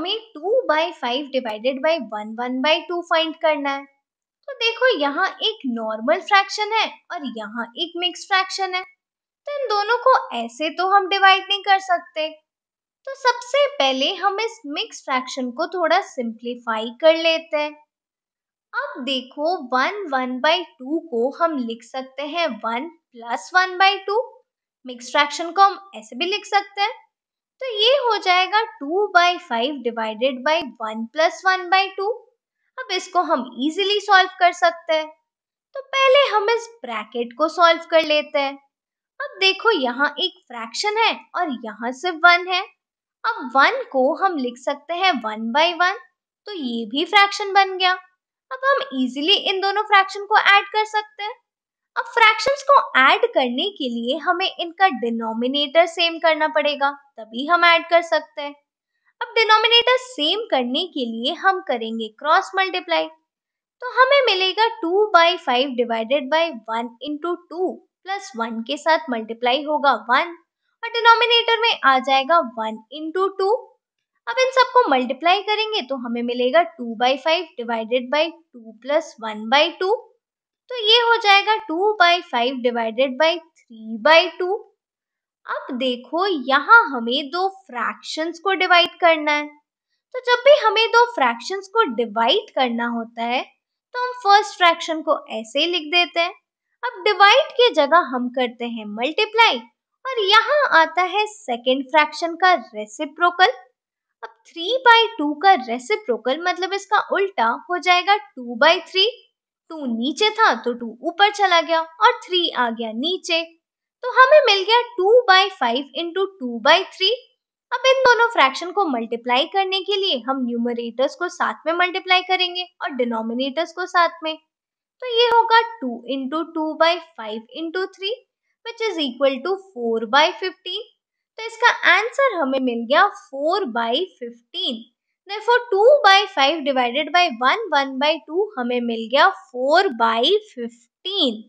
हमें two by five divided by one one by two find करना है तो देखो यहाँ एक नॉर्मल फ्रैक्शन है और यहाँ एक मिक्स फ्रैक्शन है तो इन दोनों को ऐसे तो हम डिवाइड नहीं कर सकते तो सबसे पहले हम इस मिक्स फ्रैक्शन को थोड़ा सिंप्लीफाई कर लेते हैं अब देखो वन वन बाई टू को हम लिख सकते हैं one plus one by two mix fraction को हम ऐसे भी लिख सकते हैं तो ये हो जाएगा two by five divided by one plus one by two अब इसको हम इजिली सॉल्व कर सकते हैं तो पहले हम इस ब्रैकेट को सॉल्व कर लेते हैं अब देखो यहाँ एक फ्रैक्शन है और यहाँ सिर्फ वन है अब वन को हम लिख सकते हैं वन बाई वन तो ये भी फ्रैक्शन बन गया अब हम इजीली इन दोनों फ्रैक्शन को ऐड कर सकते हैं अब फ्रैक्शंस को ऐड करने के लिए हमें इनका डिनोमिनेटर सेम करना पड़ेगा तभी हम ऐड कर सकते हैं अब डिनोमिनेटर सेम करने के लिए हम करेंगे क्रॉस मल्टीप्लाई तो हमें मिलेगा two by five divided by one into two plus one के साथ मल्टीप्लाई होगा वन और डिनोमिनेटर में आ जाएगा वन इंटू टू अब इन सबको मल्टीप्लाई करेंगे तो हमें मिलेगा two by five divided by two plus one by two तो ये हो जाएगा two by five divided by three by two अब देखो यहाँ हमें दो फ्रैक्शंस को डिवाइड करना है तो जब भी हमें दो फ्रैक्शंस को डिवाइड करना होता है तो हम फर्स्ट फ्रैक्शन को ऐसे लिख देते हैं अब डिवाइड की जगह हम करते हैं मल्टीप्लाई और यहाँ आता है सेकेंड फ्रैक्शन का रेसिप्रोकल अब थ्री बाई टू का रेसिप्रोकल मतलब इसका उल्टा हो जाएगा टू बाई थ्री टू नीचे था तो टू ऊपर चला गया और थ्री आ गया नीचे तो हमें मिल गया two by five into two by three अब इन दोनों फ्रैक्शन को मल्टीप्लाई करने के लिए हम न्यूमरेटर्स को साथ में मल्टीप्लाई करेंगे और डिनोमिनेटर्स को साथ में तो ये होगा two into two by five into three which is equal to four by fifteen तो इसका आंसर हमें मिल गया फोर बाई फिफ्टीन देखो two by five divided by one one by two हमें मिल गया फोर बाई फिफ्टीन